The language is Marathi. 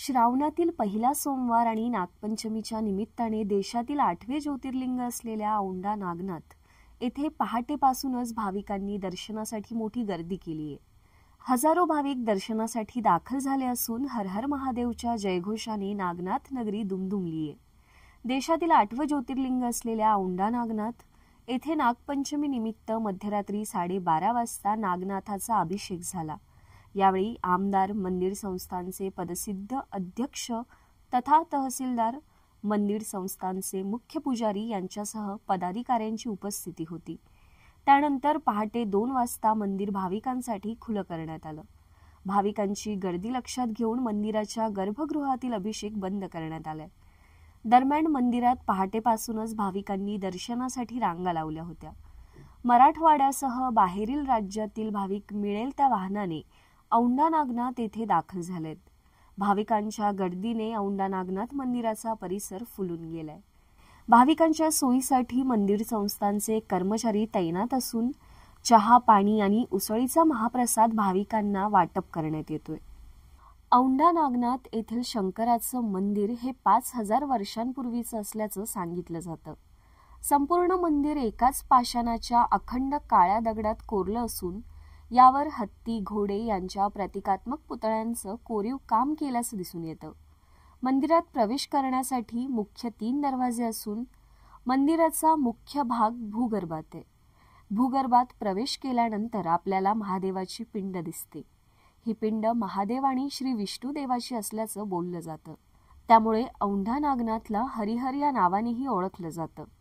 श्रावणातील पहिला सोमवार आणि नागपंचमीच्या निमित्ताने देशातील आठवे ज्योतिर्लिंग असलेल्या औंढा नागनाथ येथे पहाटेपासूनच भाविकांनी दर्शनासाठी मोठी गर्दी केली आहे हजारो भाविक दर्शनासाठी दाखल झाले असून हर हर महादेवच्या जयघोषाने नागनाथ नगरी दुमदुमली आहे देशातील आठवं ज्योतिर्लिंग असलेल्या औंढा नागनाथ येथे नागपंचमी निमित्त मध्यरात्री साडेबारा वाजता नागनाथाचा अभिषेक झाला यावेळी आमदार मंदिर संस्थांचे पदसिद्ध अध्यक्ष तथा तहसीलदार मंदिर संस्थांचे मुख्य पुजारी यांच्यासह पदाधिकाऱ्यांची उपस्थिती होती त्यानंतर पहाटे दोन वाजता मंदिर भाविकांसाठी खुलं करण्यात आलं भाविकांची गर्दी लक्षात घेऊन मंदिराच्या गर्भगृहातील अभिषेक बंद करण्यात आलाय दरम्यान मंदिरात पहाटेपासूनच भाविकांनी दर्शनासाठी रांगा लावल्या होत्या मराठवाड्यासह बाहेरील राज्यातील भाविक मिळेल त्या वाहनाने औंढा नागनाथ येथे दाखल झालेत भाविकांच्या गर्दीने औंढा नागनाथ मंदिराचा परिसर फुलून गेलाय भाविकांच्या सोयीसाठी मंदिर संस्थांचे कर्मचारी तैनात असून चहा पाणी आणि उसळीचा महाप्रसाद भाविकांना वाटप करण्यात येतोय औंढा नागनाथ येथील शंकराचं मंदिर हे पाच हजार वर्षांपूर्वीचं असल्याचं सांगितलं जातं संपूर्ण मंदिर एकाच पाषाणाच्या अखंड काळ्या दगडात कोरलं असून यावर हत्ती घोडे यांच्या प्रतिकात्मक पुतळ्यांचं कोरीव काम केल्याचं दिसून येतं मंदिरात प्रवेश करण्यासाठी मुख्य तीन दरवाजे असून मंदिराचा मुख्य भाग भूगर्भात आहे भूगर्भात प्रवेश केल्यानंतर आपल्याला महादेवाची पिंड दिसते ही पिंड महादेव आणि श्री विष्णू देवाची असल्याचं बोललं जातं त्यामुळे औंढा नागनाथला हरिहर या नावानेही ओळखलं जातं